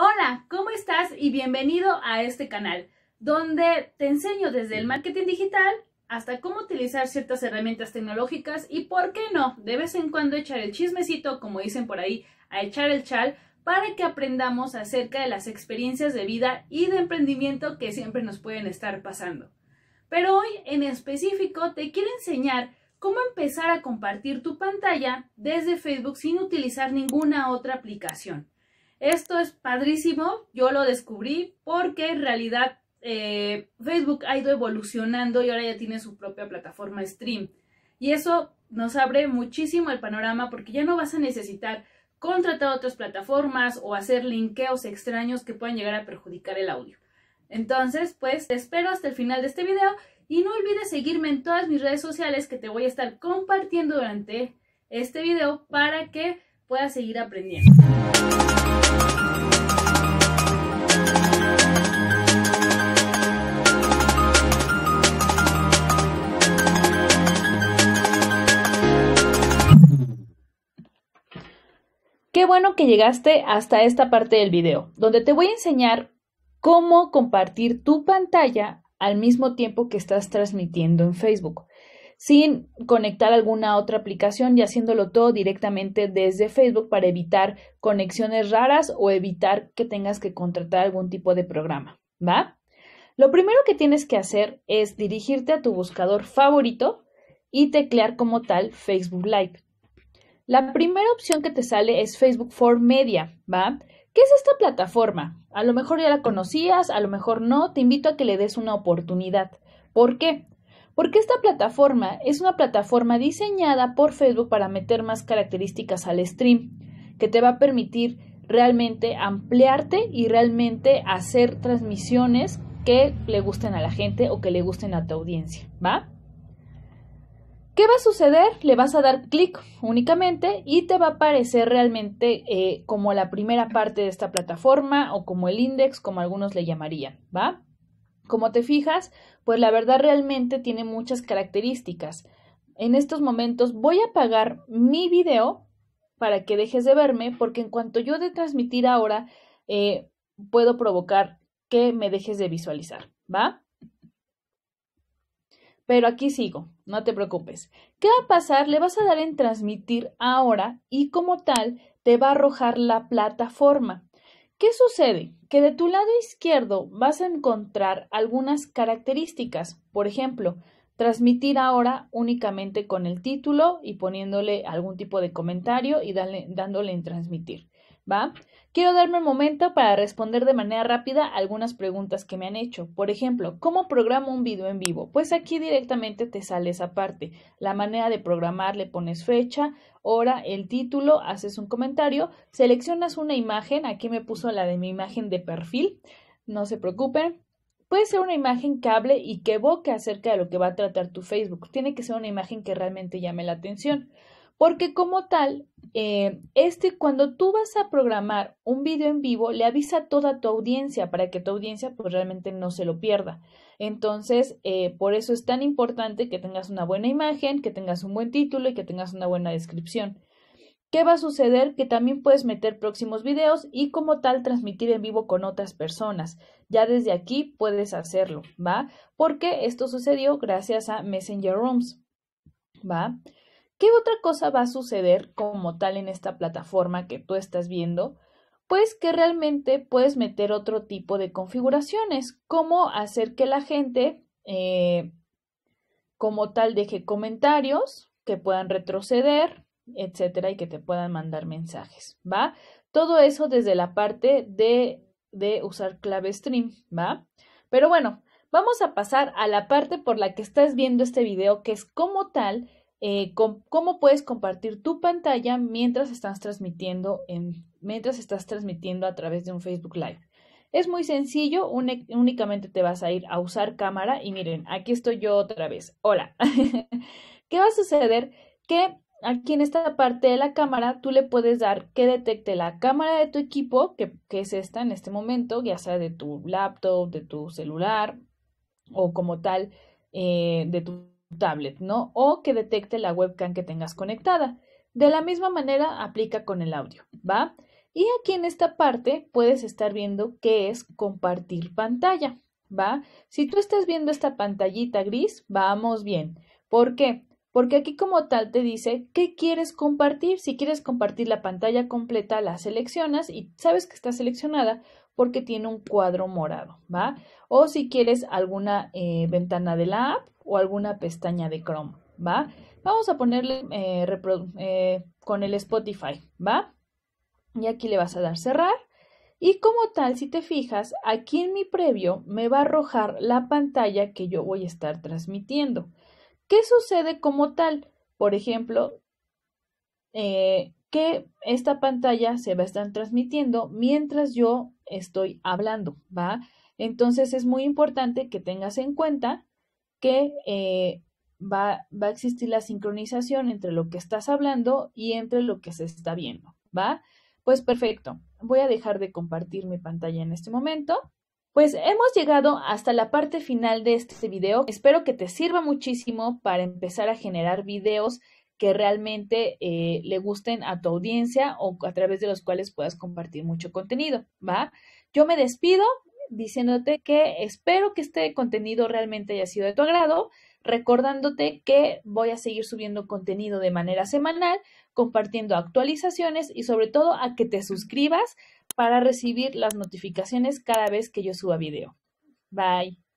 Hola, ¿cómo estás? Y bienvenido a este canal, donde te enseño desde el marketing digital hasta cómo utilizar ciertas herramientas tecnológicas y por qué no, de vez en cuando echar el chismecito, como dicen por ahí, a echar el chal, para que aprendamos acerca de las experiencias de vida y de emprendimiento que siempre nos pueden estar pasando. Pero hoy en específico te quiero enseñar cómo empezar a compartir tu pantalla desde Facebook sin utilizar ninguna otra aplicación. Esto es padrísimo, yo lo descubrí porque en realidad eh, Facebook ha ido evolucionando y ahora ya tiene su propia plataforma Stream. Y eso nos abre muchísimo el panorama porque ya no vas a necesitar contratar otras plataformas o hacer linkeos extraños que puedan llegar a perjudicar el audio. Entonces, pues te espero hasta el final de este video y no olvides seguirme en todas mis redes sociales que te voy a estar compartiendo durante este video para que puedas seguir aprendiendo. Qué bueno que llegaste hasta esta parte del video, donde te voy a enseñar cómo compartir tu pantalla al mismo tiempo que estás transmitiendo en Facebook sin conectar alguna otra aplicación y haciéndolo todo directamente desde Facebook para evitar conexiones raras o evitar que tengas que contratar algún tipo de programa, ¿va? Lo primero que tienes que hacer es dirigirte a tu buscador favorito y teclear como tal Facebook Live. La primera opción que te sale es Facebook for Media, ¿va? ¿Qué es esta plataforma? A lo mejor ya la conocías, a lo mejor no, te invito a que le des una oportunidad. ¿Por qué? Porque esta plataforma es una plataforma diseñada por Facebook para meter más características al stream, que te va a permitir realmente ampliarte y realmente hacer transmisiones que le gusten a la gente o que le gusten a tu audiencia, ¿va? ¿Qué va a suceder? Le vas a dar clic únicamente y te va a aparecer realmente eh, como la primera parte de esta plataforma o como el index, como algunos le llamarían, ¿va? Como te fijas, pues la verdad realmente tiene muchas características. En estos momentos voy a apagar mi video para que dejes de verme, porque en cuanto yo de transmitir ahora, eh, puedo provocar que me dejes de visualizar, ¿va? Pero aquí sigo, no te preocupes. ¿Qué va a pasar? Le vas a dar en transmitir ahora y como tal te va a arrojar la plataforma. ¿Qué sucede? Que de tu lado izquierdo vas a encontrar algunas características. Por ejemplo, transmitir ahora únicamente con el título y poniéndole algún tipo de comentario y dándole en transmitir. ¿va? Quiero darme un momento para responder de manera rápida algunas preguntas que me han hecho. Por ejemplo, ¿cómo programo un video en vivo? Pues aquí directamente te sale esa parte. La manera de programar, le pones fecha, hora, el título, haces un comentario, seleccionas una imagen, aquí me puso la de mi imagen de perfil, no se preocupen, Puede ser una imagen que hable y que evoque acerca de lo que va a tratar tu Facebook. Tiene que ser una imagen que realmente llame la atención porque como tal, eh, este cuando tú vas a programar un video en vivo, le avisa a toda tu audiencia para que tu audiencia pues realmente no se lo pierda. Entonces, eh, por eso es tan importante que tengas una buena imagen, que tengas un buen título y que tengas una buena descripción. ¿Qué va a suceder? Que también puedes meter próximos videos y como tal transmitir en vivo con otras personas. Ya desde aquí puedes hacerlo, ¿va? Porque esto sucedió gracias a Messenger Rooms, ¿va? ¿Qué otra cosa va a suceder como tal en esta plataforma que tú estás viendo? Pues que realmente puedes meter otro tipo de configuraciones, como hacer que la gente eh, como tal deje comentarios, que puedan retroceder, etcétera, y que te puedan mandar mensajes, ¿va? Todo eso desde la parte de, de usar clave stream, ¿va? Pero bueno, vamos a pasar a la parte por la que estás viendo este video, que es como tal eh, cómo puedes compartir tu pantalla mientras estás transmitiendo mientras estás transmitiendo a través de un Facebook Live. Es muy sencillo, únicamente te vas a ir a usar cámara y miren, aquí estoy yo otra vez. Hola. ¿Qué va a suceder? Que aquí en esta parte de la cámara tú le puedes dar que detecte la cámara de tu equipo, que, es esta en este momento, ya sea de tu laptop, de tu celular o como tal eh, de tu tablet, ¿no? O que detecte la webcam que tengas conectada. De la misma manera aplica con el audio, ¿va? Y aquí en esta parte puedes estar viendo qué es compartir pantalla, ¿va? Si tú estás viendo esta pantallita gris, vamos bien. ¿Por qué? Porque aquí como tal te dice qué quieres compartir. Si quieres compartir la pantalla completa, la seleccionas y sabes que está seleccionada porque tiene un cuadro morado, ¿va? O si quieres alguna eh, ventana de la app o alguna pestaña de Chrome, ¿va? Vamos a ponerle eh, eh, con el Spotify, ¿va? Y aquí le vas a dar cerrar. Y como tal, si te fijas, aquí en mi previo me va a arrojar la pantalla que yo voy a estar transmitiendo. ¿Qué sucede como tal? Por ejemplo, que esta pantalla se va a estar transmitiendo mientras yo estoy hablando, ¿va? Entonces es muy importante que tengas en cuenta que eh, va, va, a existir la sincronización entre lo que estás hablando y entre lo que se está viendo, ¿va? Pues perfecto, voy a dejar de compartir mi pantalla en este momento. Pues hemos llegado hasta la parte final de este video. Espero que te sirva muchísimo para empezar a generar videos que realmente eh, le gusten a tu audiencia o a través de los cuales puedas compartir mucho contenido, ¿va? Yo me despido diciéndote que espero que este contenido realmente haya sido de tu agrado, recordándote que voy a seguir subiendo contenido de manera semanal, compartiendo actualizaciones y sobre todo a que te suscribas para recibir las notificaciones cada vez que yo suba video. Bye.